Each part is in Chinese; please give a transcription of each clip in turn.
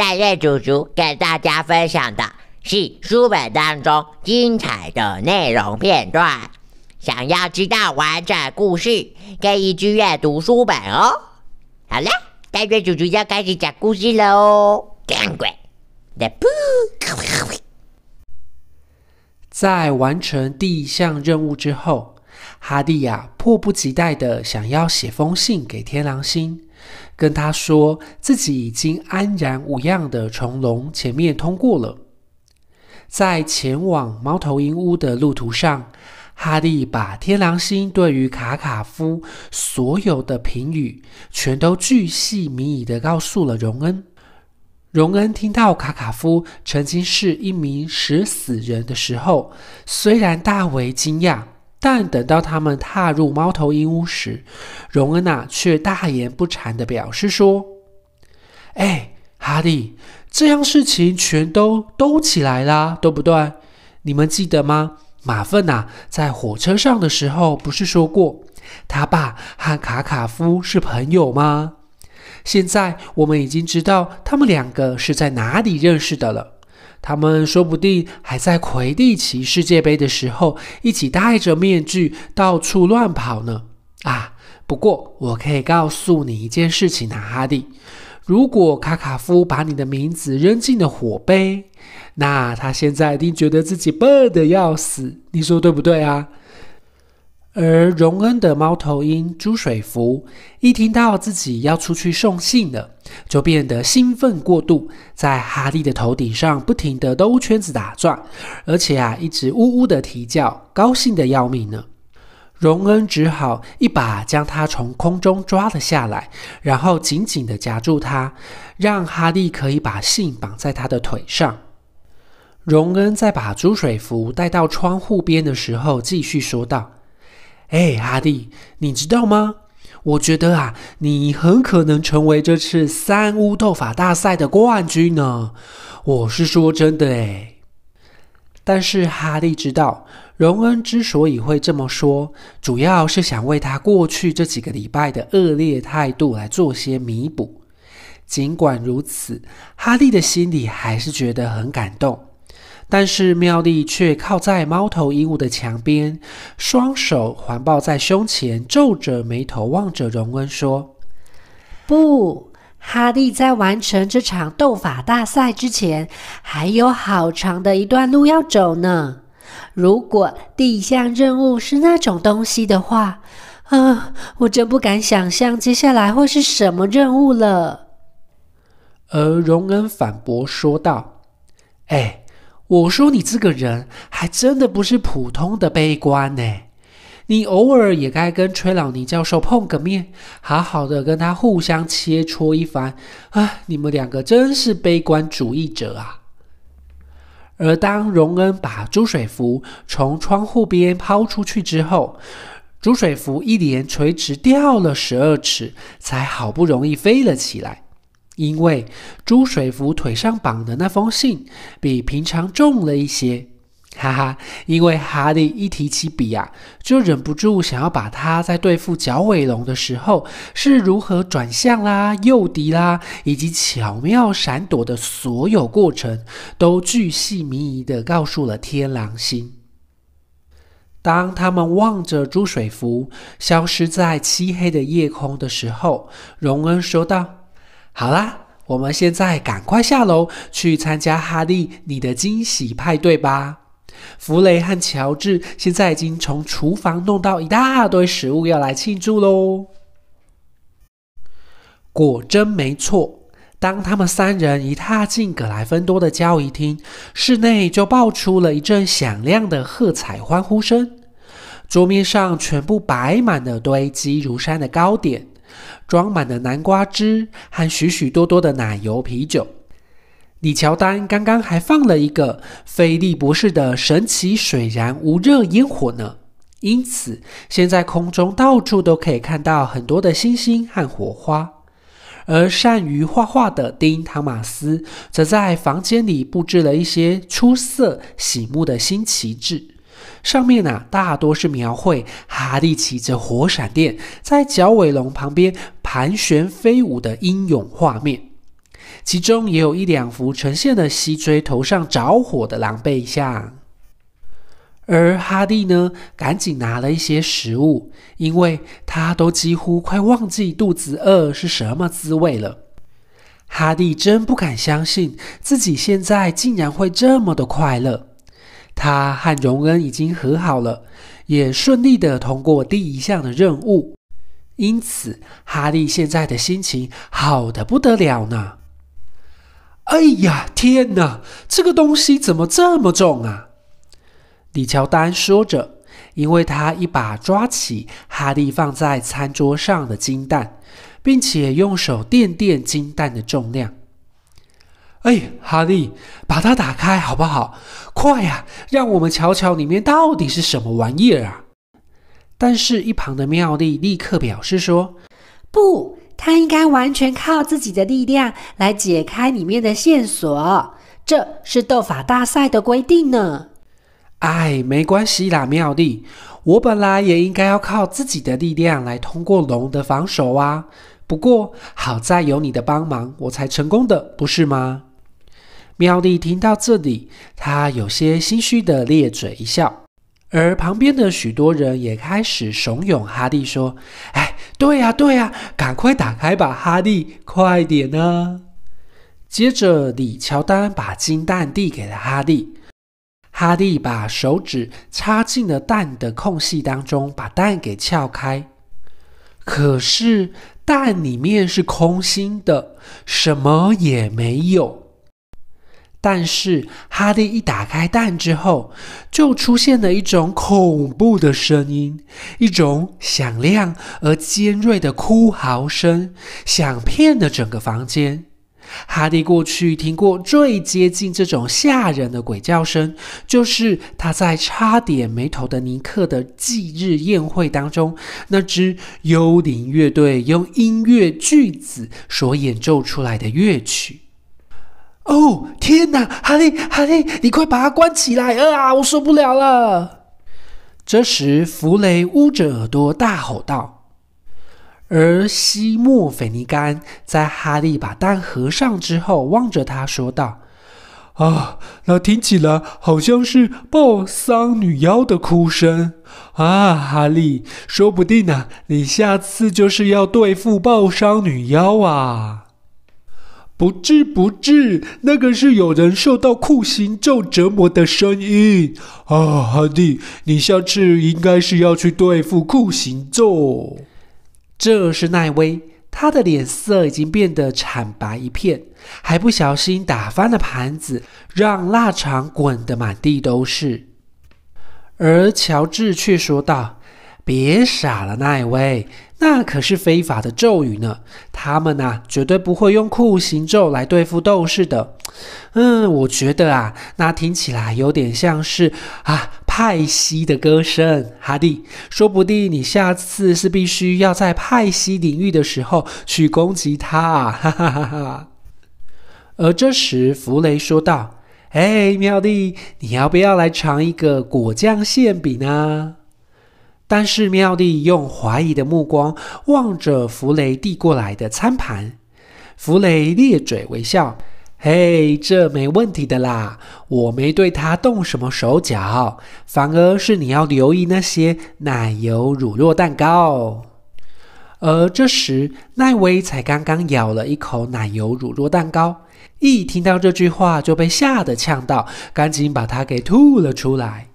但月主主给大家分享的是书本当中精彩的内容片段，想要知道完整故事，可以去阅读书本哦。好啦，但月主主要开始讲故事了哦，变鬼！在完成第一项任务之后，哈蒂亚迫不及待的想要写封信给天狼星。跟他说自己已经安然无恙的从龙前面通过了，在前往猫头鹰屋的路途上，哈利把天狼星对于卡卡夫所有的评语，全都巨细靡遗的告诉了荣恩。荣恩听到卡卡夫曾经是一名食死人的时候，虽然大为惊讶。但等到他们踏入猫头鹰屋时，荣恩呐却大言不惭的表示说：“哎，哈利，这样事情全都都起来啦，对不对？你们记得吗？马粪呐在火车上的时候不是说过他爸和卡卡夫是朋友吗？现在我们已经知道他们两个是在哪里认识的了。”他们说不定还在魁地奇世界杯的时候一起戴着面具到处乱跑呢啊！不过我可以告诉你一件事情呢，哈迪，如果卡卡夫把你的名字扔进了火杯，那他现在一定觉得自己笨的要死，你说对不对啊？而荣恩的猫头鹰朱水福一听到自己要出去送信了，就变得兴奋过度，在哈利的头顶上不停地兜圈子打转，而且啊，一直呜呜的啼叫，高兴的要命呢。荣恩只好一把将他从空中抓了下来，然后紧紧地夹住他，让哈利可以把信绑在他的腿上。荣恩在把朱水福带到窗户边的时候，继续说道。哎，哈利，你知道吗？我觉得啊，你很可能成为这次三乌斗法大赛的冠军呢。我是说真的，哎。但是哈利知道，荣恩之所以会这么说，主要是想为他过去这几个礼拜的恶劣态度来做些弥补。尽管如此，哈利的心里还是觉得很感动。但是妙丽却靠在猫头鹰屋的墙边，双手环抱在胸前，皱着眉头望着荣恩说：“不，哈利在完成这场斗法大赛之前，还有好长的一段路要走呢。如果第一项任务是那种东西的话，啊，我真不敢想象接下来会是什么任务了。”而荣恩反驳说道：“哎。”我说你这个人还真的不是普通的悲观呢，你偶尔也该跟崔老尼教授碰个面，好好的跟他互相切磋一番。啊！你们两个真是悲观主义者啊！而当荣恩把朱水服从窗户边抛出去之后，朱水服一连垂直掉了十二尺，才好不容易飞了起来。因为朱水福腿上绑的那封信比平常重了一些，哈哈！因为哈利一提起笔啊，就忍不住想要把他在对付角尾龙的时候是如何转向啦、诱敌啦，以及巧妙闪躲的所有过程，都巨细靡遗的告诉了天狼星。当他们望着朱水福消失在漆黑的夜空的时候，荣恩说道。好啦，我们现在赶快下楼去参加哈利你的惊喜派对吧！弗雷和乔治现在已经从厨房弄到一大堆食物要来庆祝喽。果真没错，当他们三人一踏进格莱芬多的交易厅，室内就爆出了一阵响亮的喝彩欢呼声。桌面上全部摆满了堆积如山的糕点。装满了南瓜汁和许许多多的奶油啤酒。李乔丹刚刚还放了一个菲利博士的神奇水燃无热烟火呢，因此现在空中到处都可以看到很多的星星和火花。而善于画画的丁·汤马斯则在房间里布置了一些出色、醒目的新旗帜。上面呢，大多是描绘哈利骑着火闪电在角尾龙旁边盘旋飞舞的英勇画面，其中也有一两幅呈现了西锥头上着火的狼狈相。而哈利呢，赶紧拿了一些食物，因为他都几乎快忘记肚子饿是什么滋味了。哈利真不敢相信自己现在竟然会这么的快乐。他和荣恩已经和好了，也顺利的通过第一项的任务，因此哈利现在的心情好的不得了呢。哎呀，天哪，这个东西怎么这么重啊？李乔丹说着，因为他一把抓起哈利放在餐桌上的金蛋，并且用手掂掂金蛋的重量。哎，哈利，把它打开好不好？快呀，让我们瞧瞧里面到底是什么玩意儿啊！但是，一旁的妙丽立刻表示说：“不，他应该完全靠自己的力量来解开里面的线索，这是斗法大赛的规定呢。”哎，没关系啦，妙丽，我本来也应该要靠自己的力量来通过龙的防守啊。不过，好在有你的帮忙，我才成功的，不是吗？妙丽听到这里，她有些心虚的咧嘴一笑，而旁边的许多人也开始怂恿哈利说：“哎，对呀，对呀，赶快打开吧，哈利，快点啊！”接着，李乔丹把金蛋递给了哈利，哈利把手指插进了蛋的空隙当中，把蛋给撬开，可是蛋里面是空心的，什么也没有。但是哈利一打开蛋之后，就出现了一种恐怖的声音，一种响亮而尖锐的哭嚎声，响遍了整个房间。哈利过去听过最接近这种吓人的鬼叫声，就是他在差点没头的尼克的忌日宴会当中，那支幽灵乐队用音乐句子所演奏出来的乐曲。哦天哪，哈利，哈利，你快把它关起来！啊，我受不了了。这时，弗雷捂着耳朵大吼道，而西莫斐尼甘在哈利把蛋合上之后，望着他说道：“啊，那听起来好像是暴伤女妖的哭声啊，哈利，说不定呢，你下次就是要对付暴伤女妖啊。”不治不治，那个是有人受到酷刑咒折磨的声音啊！哈蒂，你下次应该是要去对付酷刑咒。这是奈威，他的脸色已经变得惨白一片，还不小心打翻了盘子，让腊肠滚得满地都是。而乔治却说道：“别傻了，奈威。”那可是非法的咒语呢！他们呐绝对不会用酷刑咒来对付斗士的。嗯，我觉得啊，那听起来有点像是啊派西的歌声，哈弟说不定你下次是必须要在派西领域的时候去攻击他。啊。哈哈哈哈。而这时，弗雷说道：“哎，妙弟，你要不要来尝一个果酱馅饼呢？”但是，妙丽用怀疑的目光望着弗雷递过来的餐盘。弗雷咧嘴微笑：“嘿，这没问题的啦，我没对他动什么手脚，反而是你要留意那些奶油乳酪蛋糕。”而这时，奈威才刚刚咬了一口奶油乳酪蛋糕，一听到这句话就被吓得呛到，赶紧把它给吐了出来。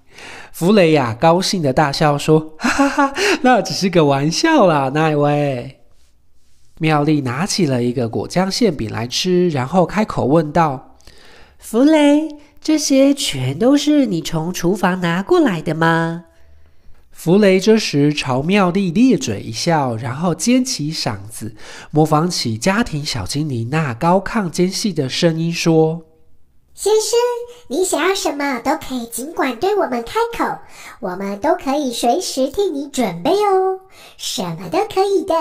弗雷亚高兴的大笑说：“哈哈，哈那只是个玩笑啦，那一位？”妙丽拿起了一个果酱馅饼来吃，然后开口问道：“弗雷，这些全都是你从厨房拿过来的吗？”弗雷这时朝妙丽咧嘴一笑，然后尖起嗓子，模仿起家庭小精灵那高亢尖细的声音说。先生，你想要什么都可以，尽管对我们开口，我们都可以随时替你准备哦，什么都可以的。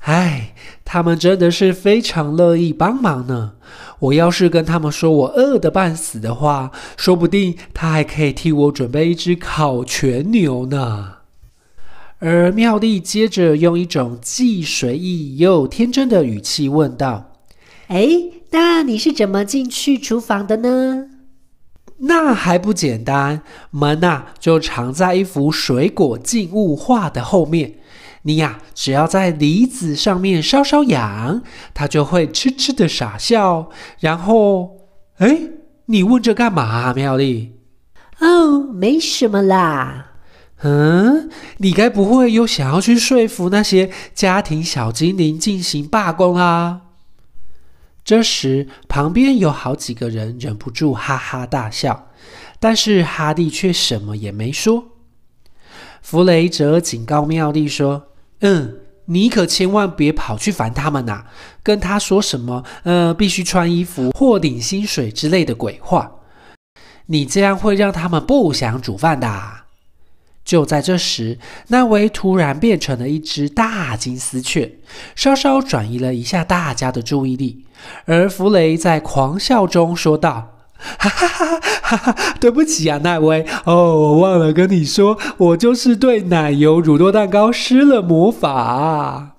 哎，他们真的是非常乐意帮忙呢。我要是跟他们说我饿得半死的话，说不定他还可以替我准备一只烤全牛呢。而妙丽接着用一种既随意又天真的语气问道：“哎。”那你是怎么进去厨房的呢？那还不简单，门呐就藏在一幅水果静物画的后面。你呀，只要在梨子上面稍稍痒，它就会痴痴的傻笑。然后，哎，你问这干嘛，妙丽？哦，没什么啦。嗯，你该不会又想要去说服那些家庭小精灵进行罢工啊？这时，旁边有好几个人忍不住哈哈大笑，但是哈利却什么也没说。弗雷泽警告妙丽说：“嗯，你可千万别跑去烦他们呐，跟他说什么‘呃，必须穿衣服或领薪水’之类的鬼话，你这样会让他们不想煮饭的。”就在这时，奈威突然变成了一只大金丝雀，稍稍转移了一下大家的注意力。而弗雷在狂笑中说道：“哈哈哈哈哈哈，对不起啊，奈威。」哦，我忘了跟你说，我就是对奶油乳酪蛋糕施了魔法。”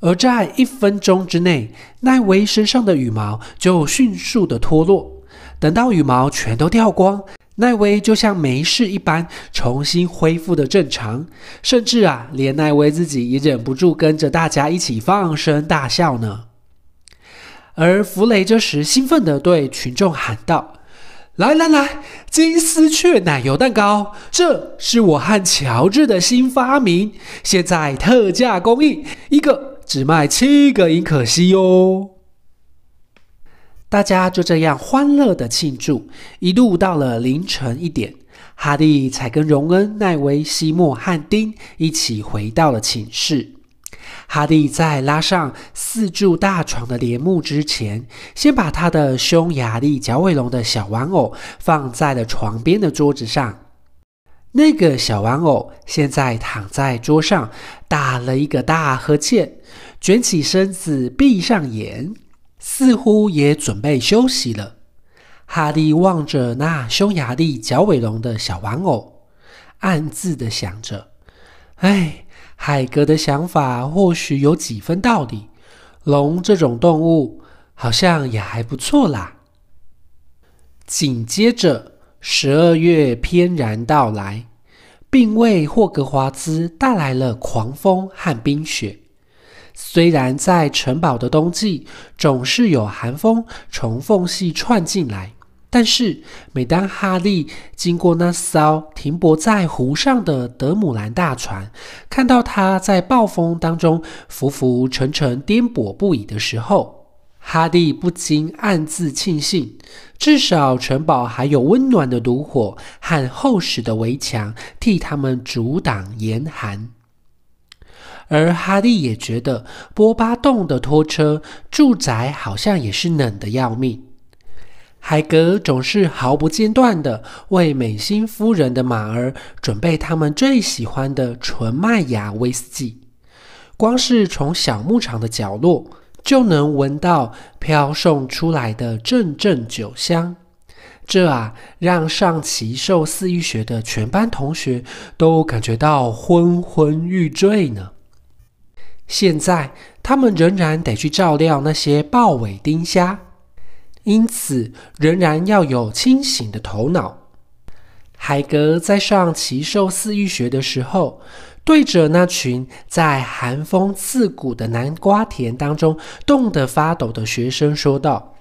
而在一分钟之内，奈维身上的羽毛就迅速的脱落，等到羽毛全都掉光。奈威就像没事一般，重新恢复的正常，甚至啊，连奈威自己也忍不住跟着大家一起放声大笑呢。而弗雷这时兴奋地对群众喊道：“来来来，金丝雀奶油蛋糕，这是我和乔治的新发明，现在特价供应，一个只卖七个银，可惜哟。”大家就这样欢乐的庆祝，一路到了凌晨一点，哈利才跟荣恩、奈维、西莫和丁一起回到了寝室。哈利在拉上四柱大床的帘幕之前，先把他的匈牙利角尾龙的小玩偶放在了床边的桌子上。那个小玩偶现在躺在桌上，打了一个大呵欠，卷起身子，闭上眼。似乎也准备休息了。哈利望着那匈牙利角尾龙的小玩偶，暗自的想着：“哎，海格的想法或许有几分道理。龙这种动物，好像也还不错啦。”紧接着，十二月翩然到来，并为霍格华兹带来了狂风和冰雪。虽然在城堡的冬季总是有寒风从缝隙串进来，但是每当哈利经过那艘停泊在湖上的德姆兰大船，看到它在暴风当中浮浮沉沉、颠簸不已的时候，哈利不禁暗自庆幸，至少城堡还有温暖的炉火和厚实的围墙替他们阻挡严寒。而哈利也觉得波巴洞的拖车住宅好像也是冷的要命。海格总是毫不间断的为美心夫人的马儿准备他们最喜欢的纯麦芽威士忌，光是从小牧场的角落就能闻到飘送出来的阵阵酒香，这啊，让上奇兽四医学的全班同学都感觉到昏昏欲坠呢。现在他们仍然得去照料那些豹尾丁虾，因此仍然要有清醒的头脑。海格在上奇兽饲育学的时候，对着那群在寒风刺骨的南瓜田当中冻得发抖的学生说道：“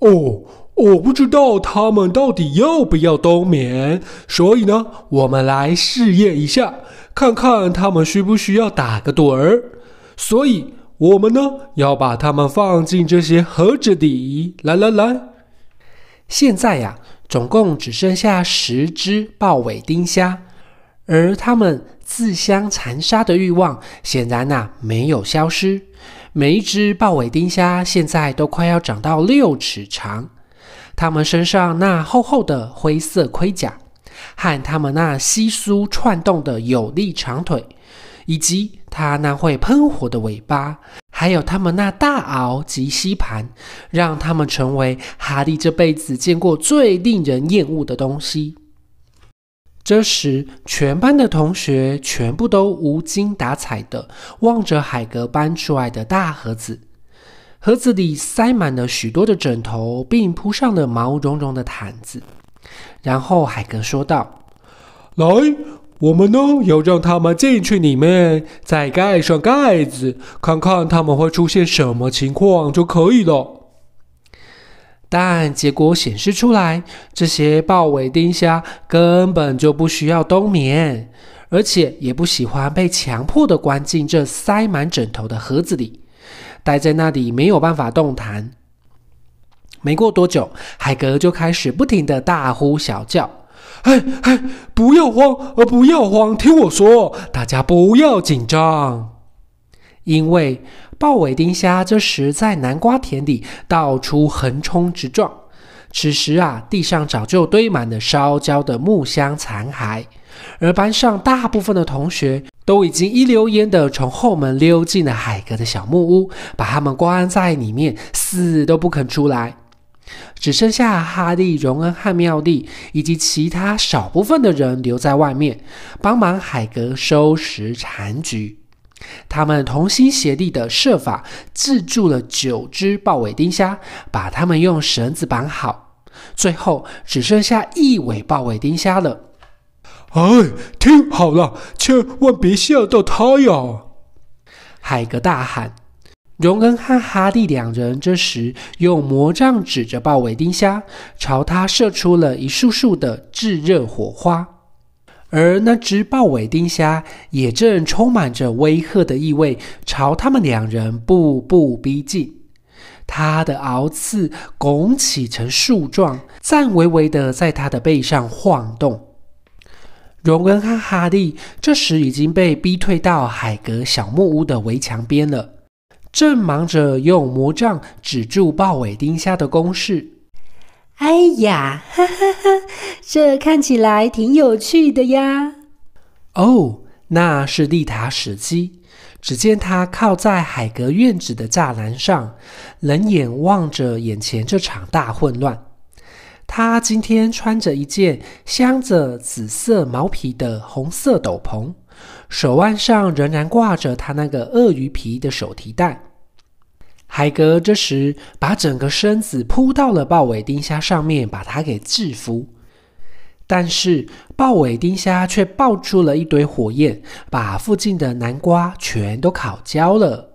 哦，我不知道他们到底要不要冬眠，所以呢，我们来试验一下，看看他们需不需要打个盹儿。”所以，我们呢要把它们放进这些盒子里。来来来，现在呀，总共只剩下十只豹尾丁虾，而它们自相残杀的欲望显然呐没有消失。每一只豹尾丁虾现在都快要长到六尺长，它们身上那厚厚的灰色盔甲和它们那稀疏窜动的有力长腿。以及它那会喷火的尾巴，还有它们那大螯及吸盘，让它们成为哈利这辈子见过最令人厌恶的东西。这时，全班的同学全部都无精打采地望着海格搬出来的大盒子，盒子里塞满了许多的枕头，并铺上了毛茸茸的毯子。然后，海格说道：“来。”我们呢，要让他们进去里面，再盖上盖子，看看他们会出现什么情况就可以了。但结果显示出来，这些豹尾丁虾根本就不需要冬眠，而且也不喜欢被强迫的关进这塞满枕头的盒子里，待在那里没有办法动弹。没过多久，海格就开始不停的大呼小叫。哎哎，不要慌，呃，不要慌，听我说，大家不要紧张，因为豹尾丁虾这时在南瓜田里到处横冲直撞。此时啊，地上早就堆满了烧焦的木箱残骸，而班上大部分的同学都已经一溜烟的从后门溜进了海格的小木屋，把他们关在里面，死都不肯出来。只剩下哈利、荣恩和妙丽以及其他少部分的人留在外面，帮忙海格收拾残局。他们同心协力地设法制住了九只豹尾丁虾，把它们用绳子绑好。最后只剩下一尾豹尾丁虾了。哎，听好了，千万别吓到它呀！海格大喊。荣恩和哈利两人这时用魔杖指着豹尾丁虾，朝它射出了一束束的炙热火花。而那只豹尾丁虾也正充满着威吓的意味，朝他们两人步步逼近。它的螯刺拱起成树状，颤巍巍的在它的背上晃动。荣恩和哈利这时已经被逼退到海格小木屋的围墙边了。正忙着用魔杖止住豹尾丁虾的攻势。哎呀，哈哈哈，这看起来挺有趣的呀。哦，那是丽塔·史基。只见他靠在海格院子的栅栏上，冷眼望着眼前这场大混乱。他今天穿着一件镶着紫色毛皮的红色斗篷。手腕上仍然挂着他那个鳄鱼皮的手提袋。海格这时把整个身子扑到了豹尾丁虾上面，把它给制服。但是豹尾丁虾却爆出了一堆火焰，把附近的南瓜全都烤焦了。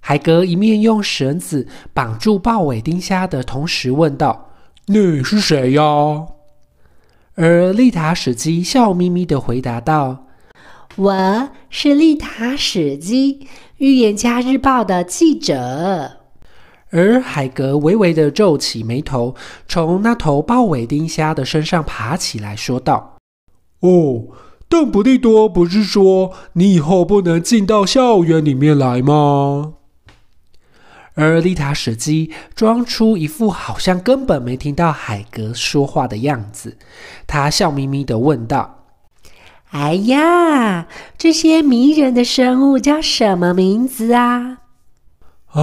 海格一面用绳子绑住豹尾丁虾的同时问道：“你是谁呀？”而丽塔·史基笑眯眯的回答道。我是丽塔·史基，预言家日报的记者。而海格微微的皱起眉头，从那头豹尾丁虾的身上爬起来，说道：“哦，邓布利多不是说你以后不能进到校园里面来吗？”而丽塔·史基装出一副好像根本没听到海格说话的样子，他笑眯眯的问道。哎呀，这些迷人的生物叫什么名字啊？啊，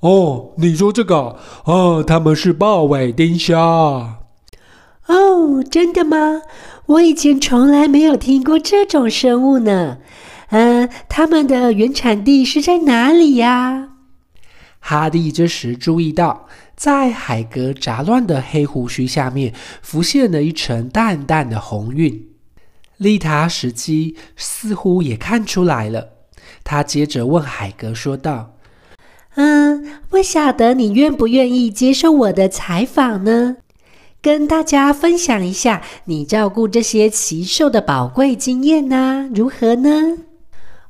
哦，你说这个啊，他们是豹尾丁香。哦，真的吗？我以前从来没有听过这种生物呢。嗯，它们的原产地是在哪里呀？哈蒂这时注意到，在海格杂乱的黑胡须下面，浮现了一层淡淡的红晕。丽塔·施基似乎也看出来了，他接着问海格说道：“嗯，不晓得你愿不愿意接受我的采访呢？跟大家分享一下你照顾这些奇兽的宝贵经验呢？如何呢？”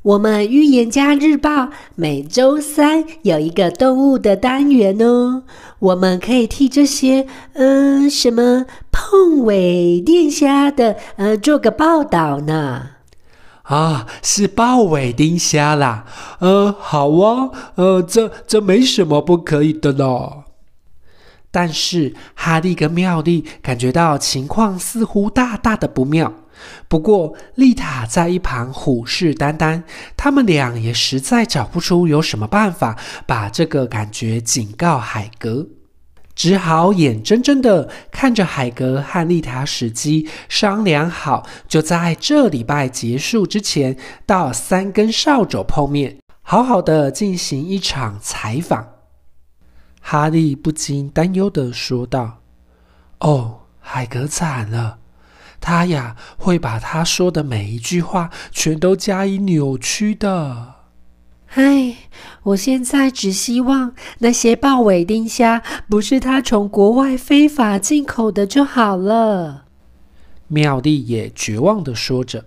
我们预言家日报每周三有一个动物的单元哦，我们可以替这些，嗯，什么碰尾丁虾的，呃，做个报道呢？啊，是抱尾丁虾啦，呃，好啊，呃，这这没什么不可以的呢。但是哈利跟妙丽感觉到情况似乎大大的不妙，不过丽塔在一旁虎视眈眈，他们俩也实在找不出有什么办法把这个感觉警告海格，只好眼睁睁的看着海格和丽塔史基商量好，就在这礼拜结束之前到三根扫帚碰面，好好的进行一场采访。哈利不禁担忧的说道：“哦，海格惨了，他呀会把他说的每一句话全都加以扭曲的。”“哎，我现在只希望那些豹尾丁虾不是他从国外非法进口的就好了。”妙丽也绝望的说着，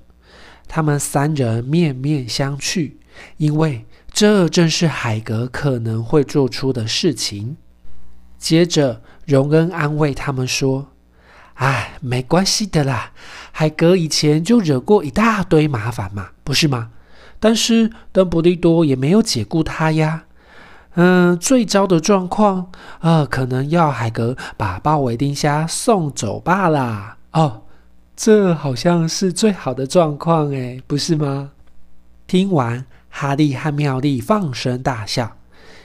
他们三人面面相觑，因为。这正是海格可能会做出的事情。接着，荣恩安慰他们说：“哎，没关系的啦，海格以前就惹过一大堆麻烦嘛，不是吗？但是邓布利多也没有解雇他呀。嗯，最糟的状况，呃，可能要海格把鲍维丁虾送走罢了。哦，这好像是最好的状况，哎，不是吗？听完。”哈利和妙丽放声大笑，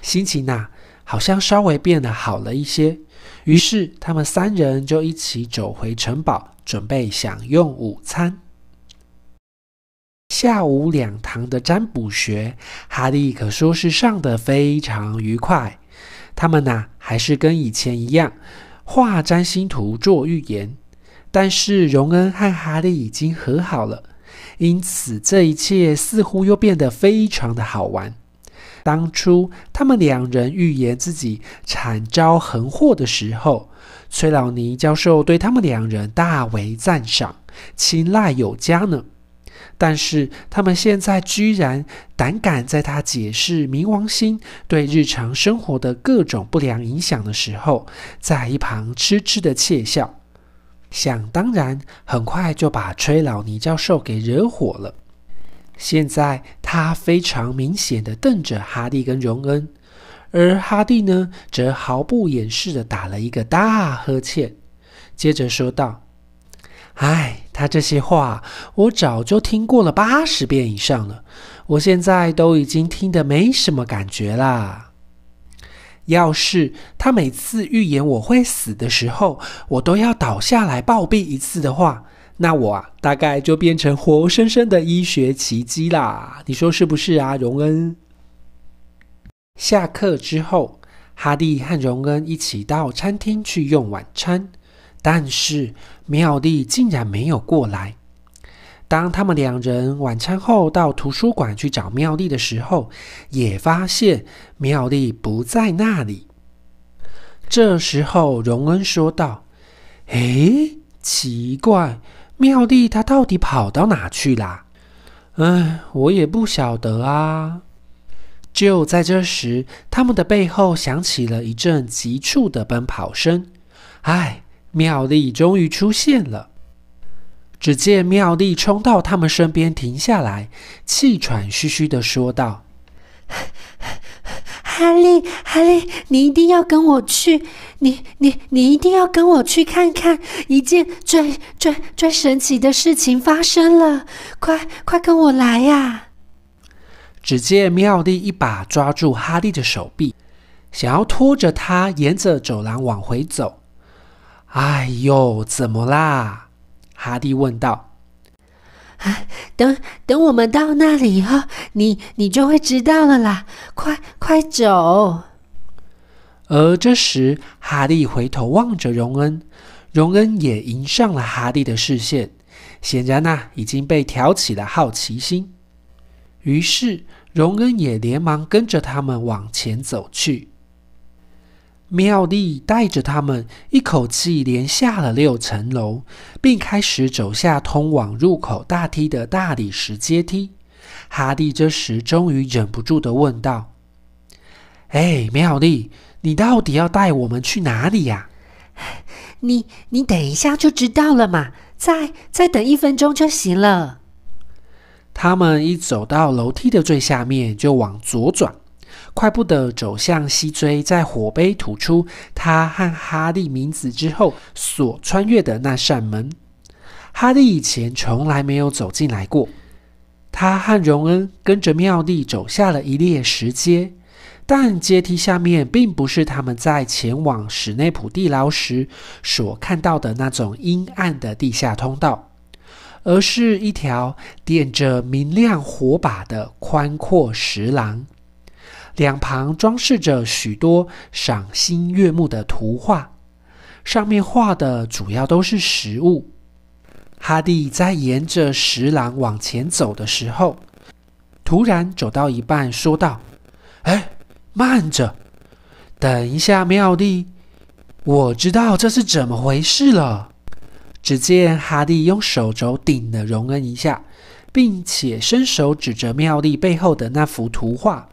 心情呐，好像稍微变得好了一些。于是，他们三人就一起走回城堡，准备享用午餐。下午两堂的占卜学，哈利可说是上的非常愉快。他们呐，还是跟以前一样画占星图做预言。但是，荣恩和哈利已经和好了。因此，这一切似乎又变得非常的好玩。当初他们两人预言自己惨遭横祸的时候，崔老尼教授对他们两人大为赞赏，青睐有加呢。但是，他们现在居然胆敢在他解释冥王星对日常生活的各种不良影响的时候，在一旁痴痴的窃笑。想当然，很快就把崔老尼教授给惹火了。现在他非常明显的瞪着哈蒂跟荣恩，而哈蒂呢，则毫不掩饰的打了一个大呵欠，接着说道：“哎，他这些话我早就听过了八十遍以上了，我现在都已经听得没什么感觉啦。”要是他每次预言我会死的时候，我都要倒下来暴毙一次的话，那我啊，大概就变成活生生的医学奇迹啦！你说是不是啊，荣恩？下课之后，哈利和荣恩一起到餐厅去用晚餐，但是妙丽竟然没有过来。当他们两人晚餐后到图书馆去找妙丽的时候，也发现妙丽不在那里。这时候，荣恩说道：“哎，奇怪，妙丽她到底跑到哪去啦？”“哎，我也不晓得啊。”就在这时，他们的背后响起了一阵急促的奔跑声。“哎，妙丽终于出现了。”只见妙丽冲到他们身边，停下来，气喘吁吁的说道：“哈利，哈利，你一定要跟我去！你、你、你一定要跟我去看看，一件最最最神奇的事情发生了！快、快跟我来呀！”只见妙丽一把抓住哈利的手臂，想要拖着他沿着走廊往回走。“哎呦，怎么啦？”哈利问道：“啊，等等，我们到那里以后，你你就会知道了啦！快快走。”而这时，哈利回头望着荣恩，荣恩也迎上了哈利的视线，显然呐已经被挑起了好奇心。于是，荣恩也连忙跟着他们往前走去。妙丽带着他们一口气连下了六层楼，并开始走下通往入口大梯的大理石阶梯。哈利这时终于忍不住的问道：“哎，妙丽，你到底要带我们去哪里呀？”“ 你你等一下就知道了嘛，再再等一分钟就行了。”他们一走到楼梯的最下面，就往左转。快步的走向西追，在火杯吐出他和哈利名字之后所穿越的那扇门。哈利以前从来没有走进来过。他和荣恩跟着妙丽走下了一列石阶，但阶梯下面并不是他们在前往史内普地牢时所看到的那种阴暗的地下通道，而是一条点着明亮火把的宽阔石廊。两旁装饰着许多赏心悦目的图画，上面画的主要都是食物。哈蒂在沿着石廊往前走的时候，突然走到一半，说道：“哎，慢着，等一下，妙丽，我知道这是怎么回事了。”只见哈蒂用手肘顶了荣恩一下，并且伸手指着妙丽背后的那幅图画。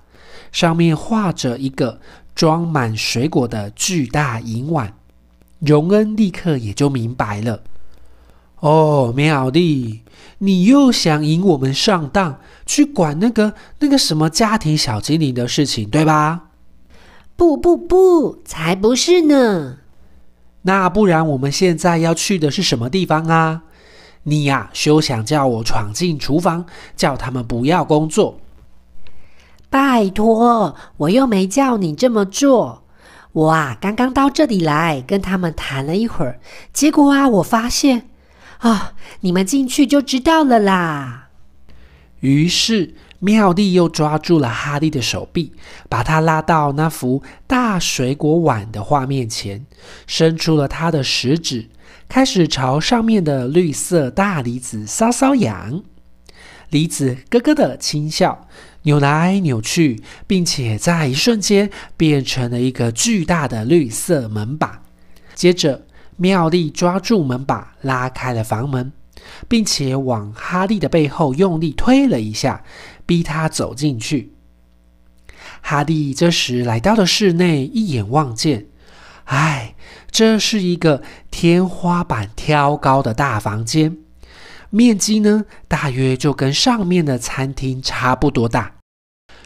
上面画着一个装满水果的巨大银碗，荣恩立刻也就明白了。哦，妙丽，你又想引我们上当，去管那个那个什么家庭小精灵的事情，对吧？不不不，才不是呢！那不然我们现在要去的是什么地方啊？你呀，休想叫我闯进厨房，叫他们不要工作。拜托，我又没叫你这么做。我啊，刚刚到这里来跟他们谈了一会儿，结果啊，我发现，啊，你们进去就知道了啦。于是妙丽又抓住了哈利的手臂，把他拉到那幅大水果碗的画面前，伸出了他的食指，开始朝上面的绿色大梨子搔搔痒。梨子咯咯的轻笑。扭来扭去，并且在一瞬间变成了一个巨大的绿色门把。接着，妙丽抓住门把，拉开了房门，并且往哈利的背后用力推了一下，逼他走进去。哈利这时来到了室内，一眼望见，哎，这是一个天花板挑高的大房间。面积呢，大约就跟上面的餐厅差不多大。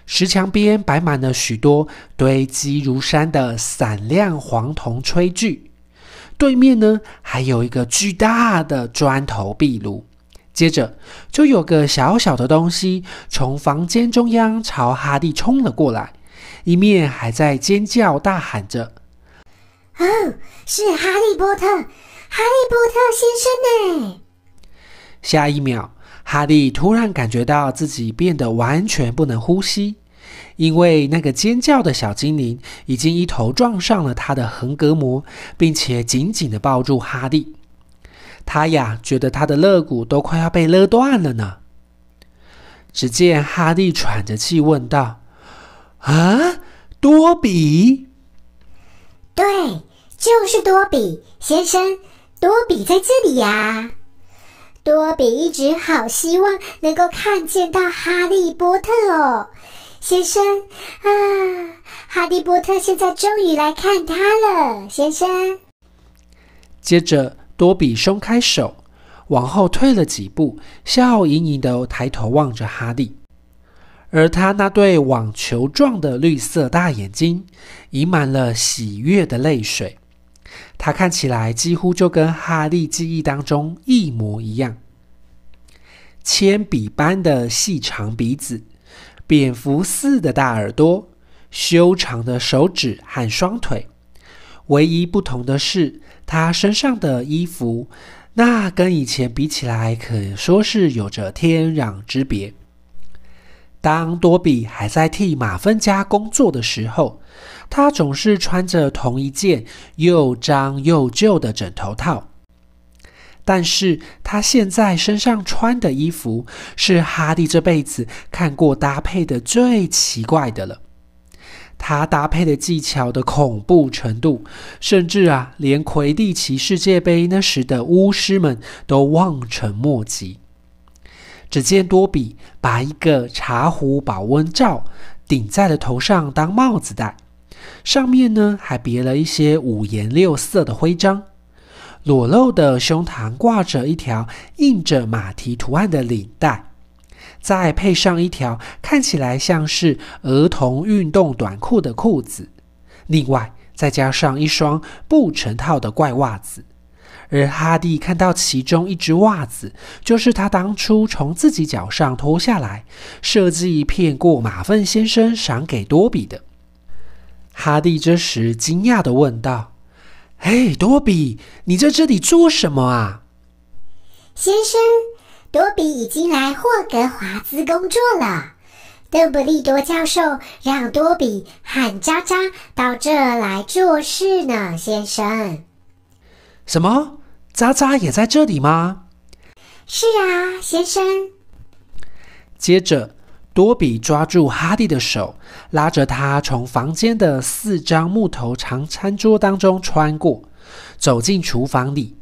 石墙边摆满了许多堆积如山的闪亮黄铜炊具，对面呢还有一个巨大的砖头壁炉。接着就有个小小的东西从房间中央朝哈利冲了过来，一面还在尖叫大喊着：“哦，是哈利波特，哈利波特先生呢！”下一秒，哈利突然感觉到自己变得完全不能呼吸，因为那个尖叫的小精灵已经一头撞上了他的横膈膜，并且紧紧的抱住哈利。他呀，觉得他的肋骨都快要被勒断了呢。只见哈利喘着气问道：“啊，多比？对，就是多比先生，多比在这里呀。”多比一直好希望能够看见到哈利波特哦，先生啊，哈利波特现在终于来看他了，先生。接着，多比松开手，往后退了几步，笑盈盈的抬头望着哈利，而他那对网球状的绿色大眼睛，溢满了喜悦的泪水。他看起来几乎就跟哈利记忆当中一模一样，铅笔般的细长鼻子，蝙蝠似的大耳朵，修长的手指和双腿。唯一不同的是他身上的衣服，那跟以前比起来，可以说是有着天壤之别。当多比还在替马芬家工作的时候。他总是穿着同一件又脏又旧的枕头套，但是他现在身上穿的衣服是哈迪这辈子看过搭配的最奇怪的了。他搭配的技巧的恐怖程度，甚至啊，连魁地奇世界杯那时的巫师们都望尘莫及。只见多比把一个茶壶保温罩顶在了头上当帽子戴。上面呢还别了一些五颜六色的徽章，裸露的胸膛挂着一条印着马蹄图案的领带，再配上一条看起来像是儿童运动短裤的裤子，另外再加上一双不成套的怪袜子。而哈蒂看到其中一只袜子，就是他当初从自己脚上脱下来，设计骗过马粪先生，赏给多比的。哈利这时惊讶的问道：“嘿，多比，你在这里做什么啊？”先生，多比已经来霍格华兹工作了。邓布利多教授让多比喊渣渣到这来做事呢，先生。什么？渣渣也在这里吗？是啊，先生。接着。多比抓住哈蒂的手，拉着他从房间的四张木头长餐桌当中穿过，走进厨房里。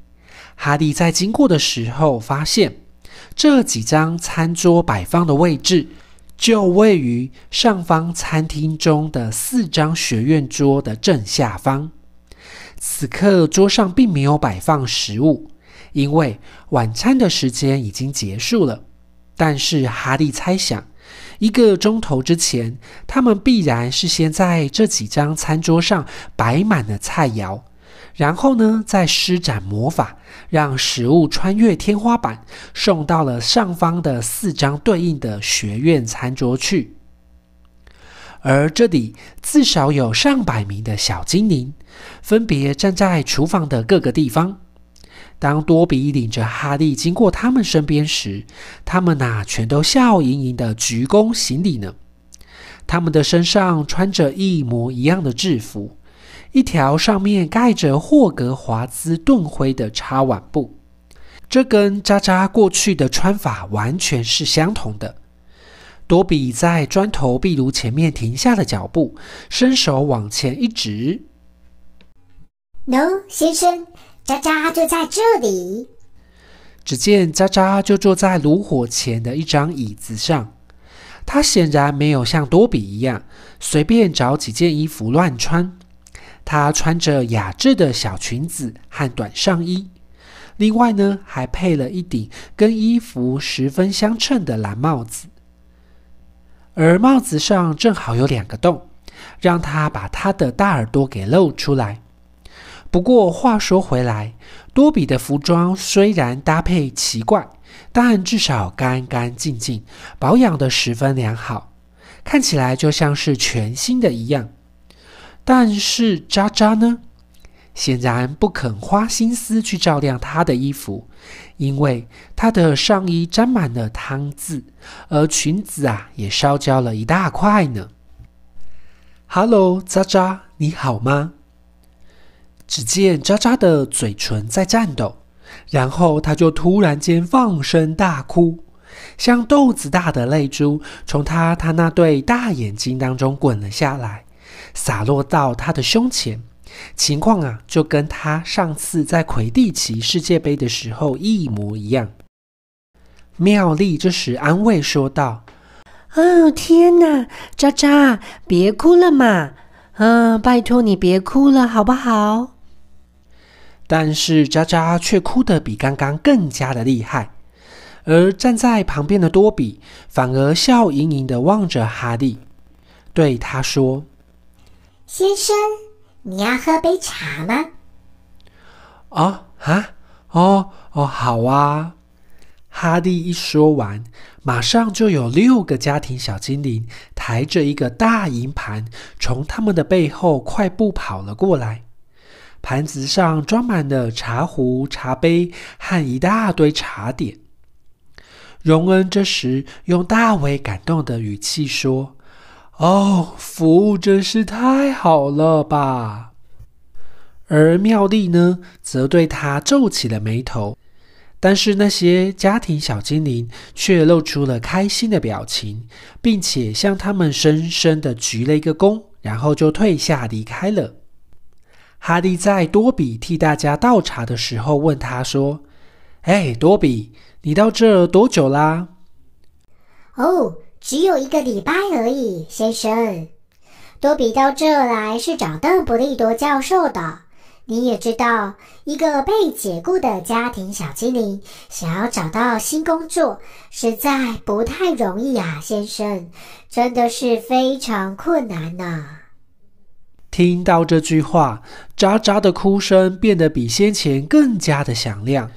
哈蒂在经过的时候发现，这几张餐桌摆放的位置就位于上方餐厅中的四张学院桌的正下方。此刻桌上并没有摆放食物，因为晚餐的时间已经结束了。但是哈利猜想。一个钟头之前，他们必然是先在这几张餐桌上摆满了菜肴，然后呢，再施展魔法，让食物穿越天花板，送到了上方的四张对应的学院餐桌去。而这里至少有上百名的小精灵，分别站在厨房的各个地方。当多比领着哈利经过他们身边时，他们哪全都笑盈盈的鞠躬行礼呢？他们的身上穿着一模一样的制服，一条上面盖着霍格华兹盾徽的插碗布，这跟渣渣过去的穿法完全是相同的。多比在砖头壁炉前面停下了脚步，伸手往前一指：“No，先生。”渣渣就在这里。只见渣渣就坐在炉火前的一张椅子上，他显然没有像多比一样随便找几件衣服乱穿，他穿着雅致的小裙子和短上衣，另外呢还配了一顶跟衣服十分相称的蓝帽子，而帽子上正好有两个洞，让他把他的大耳朵给露出来。不过话说回来，多比的服装虽然搭配奇怪，但至少干干净净，保养的十分良好，看起来就像是全新的一样。但是渣渣呢？显然不肯花心思去照亮他的衣服，因为他的上衣沾满了汤渍，而裙子啊也烧焦了一大块呢。Hello，渣渣，你好吗？只见渣渣的嘴唇在颤抖，然后他就突然间放声大哭，像豆子大的泪珠从他他那对大眼睛当中滚了下来，洒落到他的胸前。情况啊，就跟他上次在魁地奇世界杯的时候一模一样。妙丽这时安慰说道：“哦天哪，渣渣，别哭了嘛，嗯，拜托你别哭了，好不好？”但是渣渣却哭得比刚刚更加的厉害，而站在旁边的多比反而笑盈盈的望着哈利，对他说：“先生，你要喝杯茶吗？”“哦，哈，哦，哦，好啊。”哈利一说完，马上就有六个家庭小精灵抬着一个大银盘，从他们的背后快步跑了过来。盘子上装满了茶壶、茶杯和一大堆茶点。荣恩这时用大为感动的语气说：“哦，服务真是太好了吧！”而妙丽呢，则对他皱起了眉头。但是那些家庭小精灵却露出了开心的表情，并且向他们深深的鞠了一个躬，然后就退下离开了。哈利在多比替大家倒茶的时候问他说：“哎，多比，你到这多久啦？”“哦，只有一个礼拜而已，先生。多比到这来是找邓布利多教授的。你也知道，一个被解雇的家庭小精灵想要找到新工作，实在不太容易啊，先生，真的是非常困难呐。”听到这句话，渣渣的哭声变得比先前更加的响亮，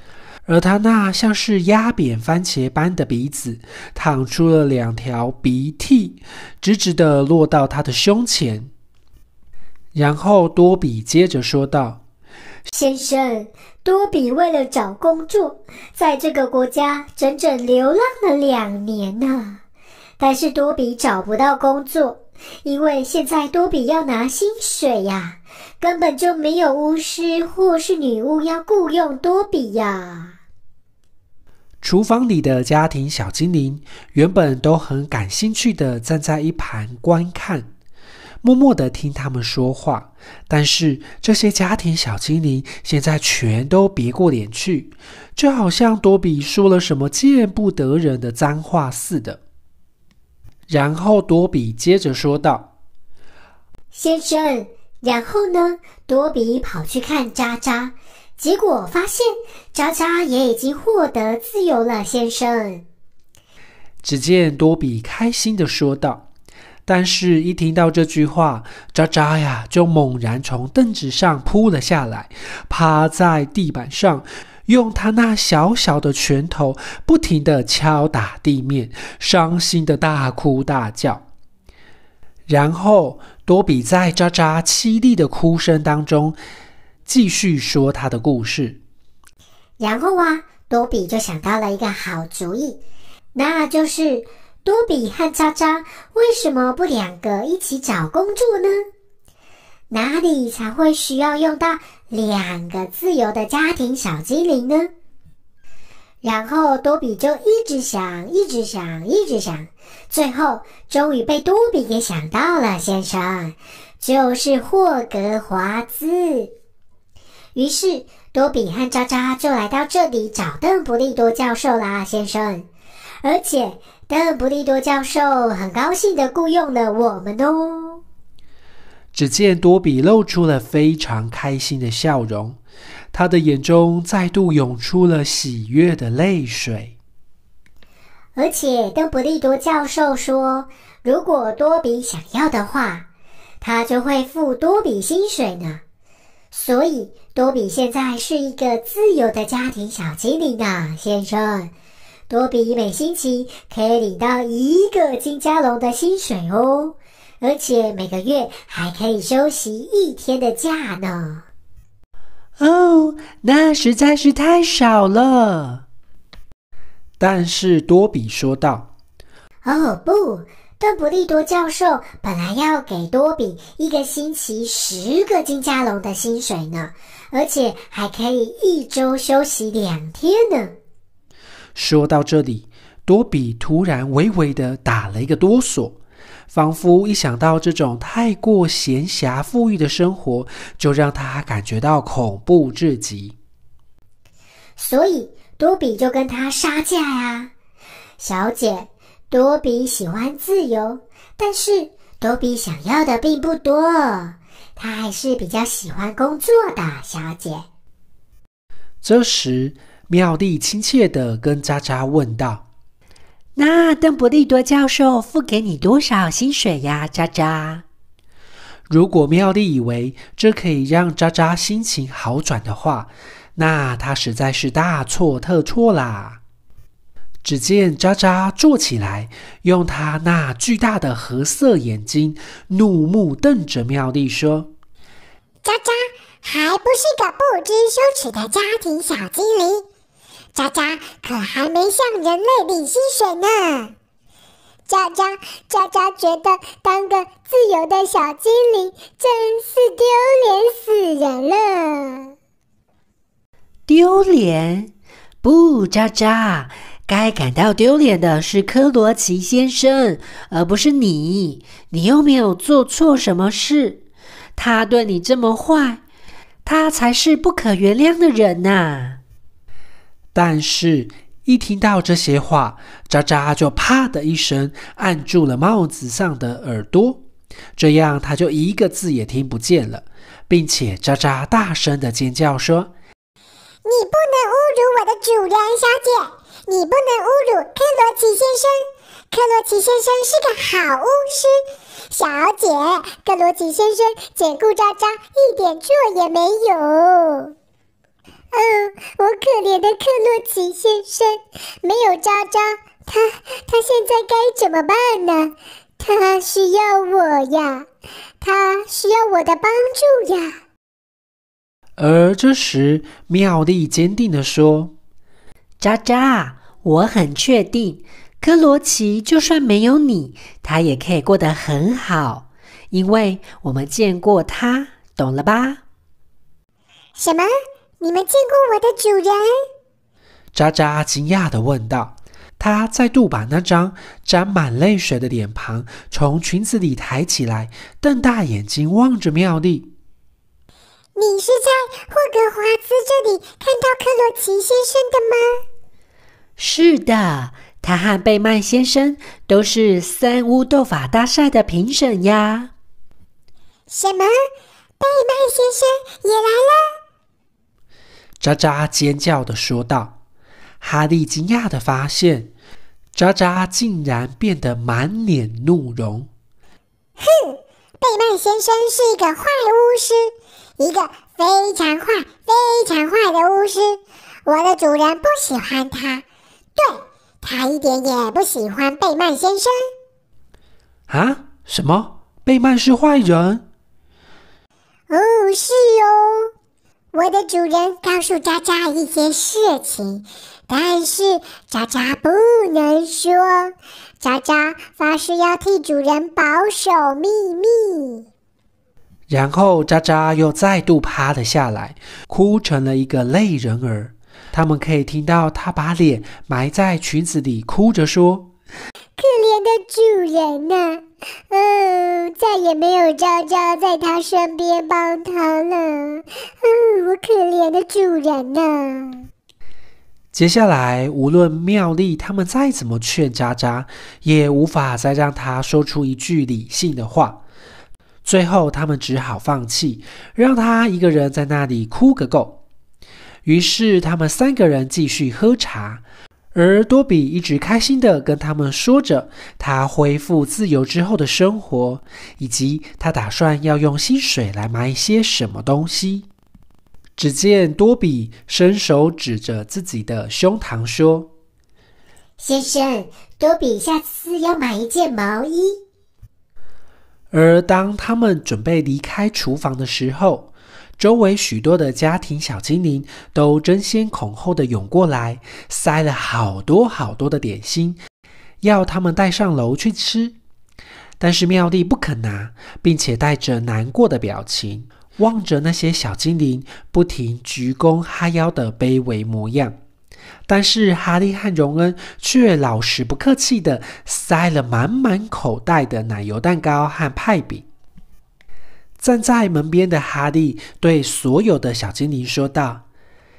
而他那像是压扁番茄般的鼻子淌出了两条鼻涕，直直的落到他的胸前。然后多比接着说道：“先生，多比为了找工作，在这个国家整整流浪了两年呢，但是多比找不到工作。”因为现在多比要拿薪水呀，根本就没有巫师或是女巫要雇佣多比呀。厨房里的家庭小精灵原本都很感兴趣的站在一旁观看，默默的听他们说话，但是这些家庭小精灵现在全都别过脸去，就好像多比说了什么见不得人的脏话似的。然后多比接着说道：“先生，然后呢？”多比跑去看渣渣，结果发现渣渣也已经获得自由了。先生，只见多比开心的说道：“但是，一听到这句话，渣渣呀就猛然从凳子上扑了下来，趴在地板上。”用他那小小的拳头不停地敲打地面，伤心的大哭大叫。然后多比在渣渣凄厉的哭声当中，继续说他的故事。然后啊，多比就想到了一个好主意，那就是多比和渣渣为什么不两个一起找工作呢？哪里才会需要用到两个自由的家庭小精灵呢？然后多比就一直想，一直想，一直想，最后终于被多比给想到了，先生，就是霍格华兹。于是多比和渣渣就来到这里找邓布利多教授啦，先生，而且邓布利多教授很高兴的雇佣了我们哦。只见多比露出了非常开心的笑容，他的眼中再度涌出了喜悦的泪水。而且，邓布利多教授说，如果多比想要的话，他就会付多比薪水呢。所以，多比现在是一个自由的家庭小精灵呢，先生。多比每星期可以领到一个金加隆的薪水哦。而且每个月还可以休息一天的假呢。哦，那实在是太少了。但是多比说道：“哦不，邓布利多教授本来要给多比一个星期十个金加隆的薪水呢，而且还可以一周休息两天呢。”说到这里，多比突然微微的打了一个哆嗦。仿佛一想到这种太过闲暇富裕的生活，就让他感觉到恐怖至极。所以多比就跟他杀价呀，小姐。多比喜欢自由，但是多比想要的并不多，他还是比较喜欢工作的，小姐。这时，妙丽亲切的跟渣渣问道。那邓布利多教授付给你多少薪水呀，渣渣？如果妙丽以为这可以让渣渣心情好转的话，那他实在是大错特错啦！只见渣渣坐起来，用他那巨大的褐色眼睛怒目瞪着妙丽说：“渣渣还不是个不知羞耻的家庭小精灵。”渣渣可还没向人类领薪水呢。渣渣渣渣觉得当个自由的小精灵真是丢脸死人了。丢脸？不，渣渣，该感到丢脸的是科罗奇先生，而不是你。你又没有做错什么事。他对你这么坏，他才是不可原谅的人呐。但是，一听到这些话，渣渣就啪的一声按住了帽子上的耳朵，这样他就一个字也听不见了，并且渣渣大声的尖叫说：“你不能侮辱我的主人小姐，你不能侮辱克罗奇先生。克罗奇先生是个好巫师，小姐，克罗奇先生解雇渣渣一点错也没有。”哦，我可怜的克洛奇先生没有渣渣，他他现在该怎么办呢？他需要我呀，他需要我的帮助呀。而这时，妙丽坚定地说：“渣渣，我很确定，克洛奇就算没有你，他也可以过得很好，因为我们见过他，懂了吧？”什么？你们见过我的主人？渣渣惊讶的问道。他再度把那张沾满泪水的脸庞从裙子里抬起来，瞪大眼睛望着妙丽。你是在霍格华兹这里看到克罗奇先生的吗？是的，他和贝曼先生都是三巫斗法大赛的评审呀。什么？贝曼先生也来了？渣渣尖叫的说道：“哈利惊讶的发现，渣渣竟然变得满脸怒容。哼，贝曼先生是一个坏巫师，一个非常坏、非常坏的巫师。我的主人不喜欢他，对他一点也不喜欢。贝曼先生？啊，什么？贝曼是坏人？哦，是哦。”我的主人告诉渣渣一些事情，但是渣渣不能说。渣渣发誓要替主人保守秘密。然后渣渣又再度趴了下来，哭成了一个泪人儿。他们可以听到他把脸埋在裙子里，哭着说：“可怜的主人啊，嗯。”再也没有渣渣在他身边帮他了，嗯，我可怜的主人呐！接下来，无论妙丽他们再怎么劝渣渣，也无法再让他说出一句理性的话。最后，他们只好放弃，让他一个人在那里哭个够。于是，他们三个人继续喝茶。而多比一直开心地跟他们说着他恢复自由之后的生活，以及他打算要用薪水来买一些什么东西。只见多比伸手指着自己的胸膛说：“先生，多比下次要买一件毛衣。”而当他们准备离开厨房的时候，周围许多的家庭小精灵都争先恐后的涌过来，塞了好多好多的点心，要他们带上楼去吃。但是妙丽不肯拿，并且带着难过的表情望着那些小精灵不停鞠躬哈腰的卑微模样。但是哈利和荣恩却老实不客气的塞了满满口袋的奶油蛋糕和派饼。站在门边的哈利对所有的小精灵说道：“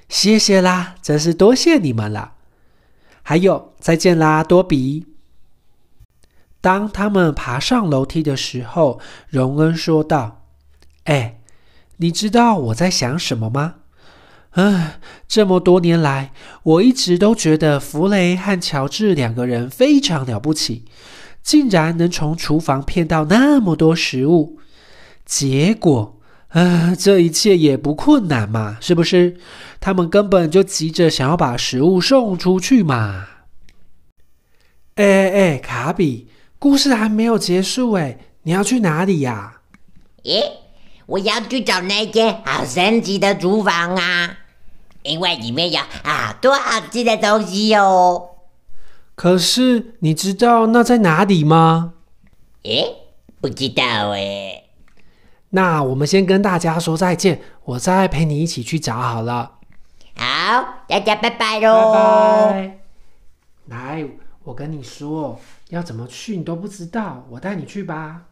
谢谢啦，真是多谢你们了。还有，再见啦，多比。”当他们爬上楼梯的时候，荣恩说道：“哎，你知道我在想什么吗？嗯，这么多年来，我一直都觉得弗雷和乔治两个人非常了不起，竟然能从厨房骗到那么多食物。”结果，呃，这一切也不困难嘛，是不是？他们根本就急着想要把食物送出去嘛。哎哎哎，卡比，故事还没有结束哎，你要去哪里呀？咦，我要去找那间好神奇的厨房啊，因为里面有啊多好吃的东西哦。可是你知道那在哪里吗？诶，不知道哎。那我们先跟大家说再见，我再陪你一起去找好了。好，大家拜拜喽！拜拜。来，我跟你说要怎么去，你都不知道，我带你去吧。